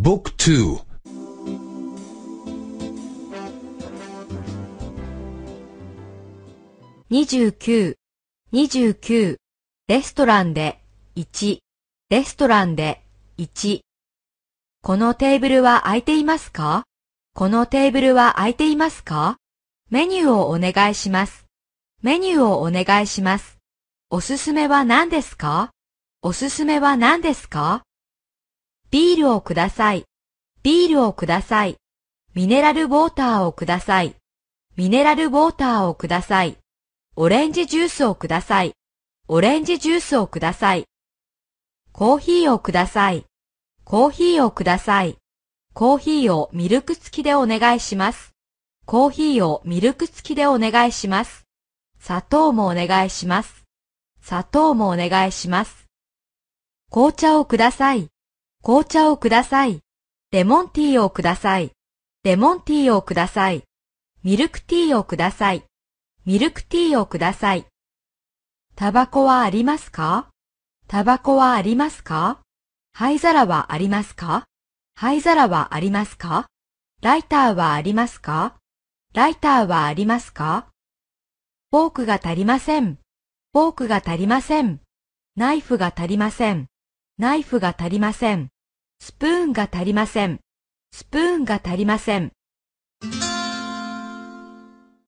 僕ุ๊ก2ู二十九、二十九、レストランで、一、レストランで、一。このテーブルは空いていますかこのテーブルは空いていますかメニューをお願いします。メニューをお願いします。おすすめは何ですかおすすめは何ですかビールをください。ビールをください。ミネラルウォーターをください。ミネラルウォーターをください。オレンジジュースをください。オレンジジュースをください。コーヒーをください。コーヒーをください。コーヒーをミルク付きでお願いします。コーヒーをミルク付きでお願いします。砂糖もお願いします。砂糖もお願いします。紅茶をください。紅茶をください。レモンティーをください。レモンティーをください。ミルクティーをください。ミルクティーをください。タバコはありますかタバコはありますか灰皿はありますか灰皿はありますかライターはありますかライターはありますかフォークが足りません。フォークが足りません。ナイフが足りません。ナイフが足りません。スプーンが足りません。スプーンが足りません。